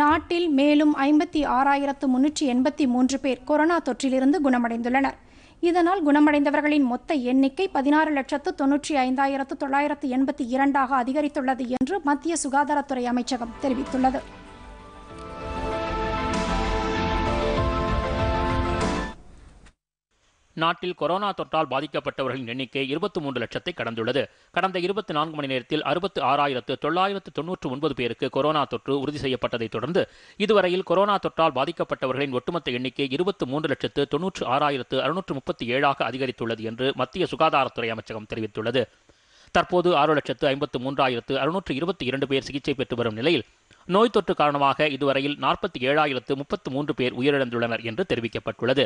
நாட்டில் மேலும் ஐம்பத்தி ஆறாயிரத்து முன்னூற்றி எண்பத்தி மூன்று பேர் கொரோனா தொற்றிலிருந்து குணமடைந்துள்ளனர் இதனால் குணமடைந்தவர்களின் மொத்த எண்ணிக்கை பதினாறு லட்சத்து தொன்னூற்றி ஐந்தாயிரத்து தொள்ளாயிரத்து எண்பத்தி இரண்டாக அதிகரித்துள்ளது என்று மத்திய சுகாதாரத்துறை அமைச்சகம் தெரிவித்துள்ளது நாட்டில் கொரோனா தொற்றால் பாதிக்கப்பட்டவர்களின் எண்ணிக்கை இருபத்தி மூன்று லட்சத்தை கடந்துள்ளது கடந்த இருபத்தி நான்கு மணி நேரத்தில் அறுபத்து ஆறாயிரத்து தொள்ளாயிரத்து தொன்னூற்று ஒன்பது பேருக்கு கொரோனா தொற்று உறுதி செய்யப்பட்டதைத் தொடர்ந்து இதுவரையில் கொரோனா தொற்றால் பாதிக்கப்பட்டவர்களின் ஒட்டுமொத்த எண்ணிக்கை இருபத்தி மூன்று லட்சத்து தொன்னூற்று ஆறாயிரத்து அறுநூற்று முப்பத்தி ஏழாக அதிகரித்துள்ளது என்று மத்திய சுகாதாரத்துறை அமைச்சகம் தெரிவித்துள்ளது தற்போது ஆறு லட்சத்து ஐம்பத்து மூன்றாயிரத்து அறுநூற்று இருபத்தி இரண்டு பேர் சிகிச்சை பெற்று வரும் நிலையில் நோய் தொற்று காரணமாக இதுவரையில் நாற்பத்தி ஏழாயிரத்து முப்பத்து மூன்று பேர் உயிரிழந்துள்ளனர் என்று தெரிவிக்கப்பட்டுள்ளது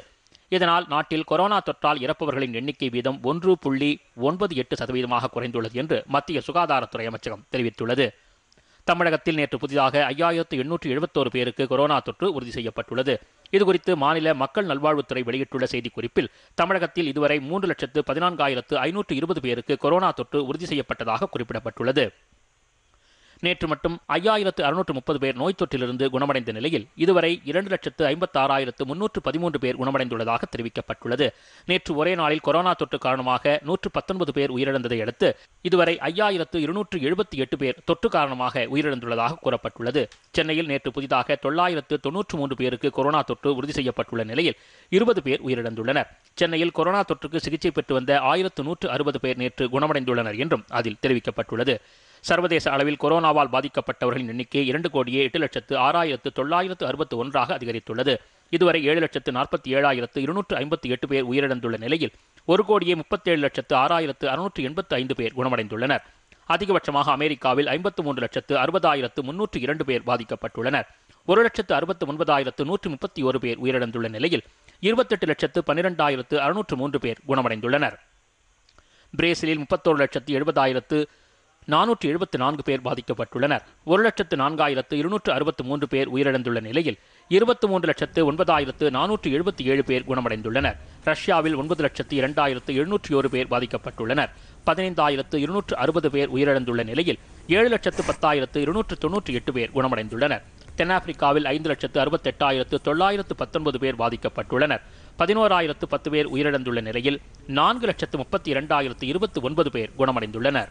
இதனால் நாட்டில் கொரோனா தொற்றால் இறப்பவர்களின் எண்ணிக்கை வீதம் ஒன்று புள்ளி ஒன்பது எட்டு சதவீதமாக குறைந்துள்ளது என்று மத்திய சுகாதாரத்துறை அமைச்சகம் தெரிவித்துள்ளது தமிழகத்தில் நேற்று புதிதாக ஐயாயிரத்து எண்ணூற்று எழுபத்தோரு பேருக்கு கொரோனா தொற்று உறுதி செய்யப்பட்டுள்ளது இதுகுறித்து மாநில மக்கள் நல்வாழ்வுத்துறை வெளியிட்டுள்ள செய்திக்குறிப்பில் தமிழகத்தில் இதுவரை மூன்று லட்சத்து பதினான்காயிரத்து ஐநூற்று இருபது பேருக்கு கொரோனா தொற்று உறுதி செய்யப்பட்டதாக குறிப்பிடப்பட்டுள்ளது நேற்று மட்டும் ஐயாயிரத்து அறுநூற்று முப்பது பேர் நோய் தொற்றிலிருந்து குணமடைந்த நிலையில் இதுவரை இரண்டு லட்சத்து ஐம்பத்தாறாயிரத்து முன்னூற்று பதிமூன்று பேர் குணமடைந்துள்ளதாக தெரிவிக்கப்பட்டுள்ளது நேற்று ஒரே நாளில் கொரோனா தொற்று காரணமாக நூற்று பத்தொன்பது பேர் உயிரிழந்ததை அடுத்து இதுவரை ஐயாயிரத்து இருநூற்று எழுபத்தி எட்டு பேர் தொற்று காரணமாக உயிரிழந்துள்ளதாக கூறப்பட்டுள்ளது சென்னையில் நேற்று புதிதாக தொள்ளாயிரத்து தொன்னூற்று மூன்று பேருக்கு கொரோனா தொற்று உறுதி செய்யப்பட்டுள்ள நிலையில் இருபது பேர் உயிரிழந்துள்ளனர் சென்னையில் கொரோனா தொற்றுக்கு சிகிச்சை பெற்று வந்த ஆயிரத்து நூற்று அறுபது பேர் நேற்று குணமடைந்துள்ளனர் என்றும் அதில் தெரிவிக்கப்பட்டுள்ளது சர்வதேச அளவில் கொரோனாவால் பாதிக்கப்பட்டவர்களின் எண்ணிக்கை இரண்டு கோடியே எட்டு லட்சத்து ஆறாயிரத்து தொள்ளாயிரத்து அறுபத்து ஒன்றாக அதிகரித்துள்ளது இதுவரை ஏழு லட்சத்து நாற்பத்தி ஏழாயிரத்து இருநூற்று ஐம்பத்தி எட்டு பேர் உயிரிழந்துள்ள நிலையில் ஒரு கோடியே முப்பத்தேழு லட்சத்து ஆறாயிரத்து அறுநூற்று எண்பத்து ஐந்து பேர் குணமடைந்துள்ளனர் அதிகபட்சமாக அமெரிக்காவில் ஐம்பத்து மூன்று லட்சத்து அறுபதாயிரத்து முன்னூற்று இரண்டு பேர் பாதிக்கப்பட்டுள்ளனர் ஒரு லட்சத்து அறுபத்து ஒன்பதாயிரத்து நூற்று முப்பத்தி ஒரு பேர் உயிரிழந்துள்ள நிலையில் இருபத்தெட்டு லட்சத்து பன்னிரெண்டாயிரத்து அறுநூற்று மூன்று பேர் குணமடைந்துள்ளனர் பிரேசிலில் முப்பத்தோரு லட்சத்து எழுபதாயிரத்து நானூற்று எழுபத்து நான்கு பேர் பாதிக்கப்பட்டுள்ளனர் ஒரு லட்சத்து நான்காயிரத்து இருநூற்று அறுபத்து மூன்று பேர் உயிரிழந்துள்ள நிலையில் இருபத்தி மூன்று லட்சத்து ஒன்பதாயிரத்து நானூற்று எழுபத்தி ஏழு பேர் குணமடைந்துள்ளனர் ரஷ்யாவில் ஒன்பது லட்சத்து இரண்டாயிரத்து எழுநூற்றி ஒரு பேர் பாதிக்கப்பட்டுள்ளனர் பதினைந்தாயிரத்து இருநூற்று அறுபது பேர் உயிரிழந்துள்ள நிலையில் ஏழு லட்சத்து பத்தாயிரத்து இருநூற்று தொன்னூற்றி எட்டு பேர் குணமடைந்துள்ளனர் தென்னாப்பிரிக்காவில் ஐந்து லட்சத்து அறுபத்தெட்டாயிரத்து தொள்ளாயிரத்து பத்தொன்பது பேர் பாதிக்கப்பட்டுள்ளனர் பதினோராயிரத்து பத்து பேர் உயிரிழந்துள்ள நிலையில் நான்கு லட்சத்து முப்பத்தி இரண்டாயிரத்து இருபத்தி ஒன்பது பேர் குணமடைந்துள்ளனர்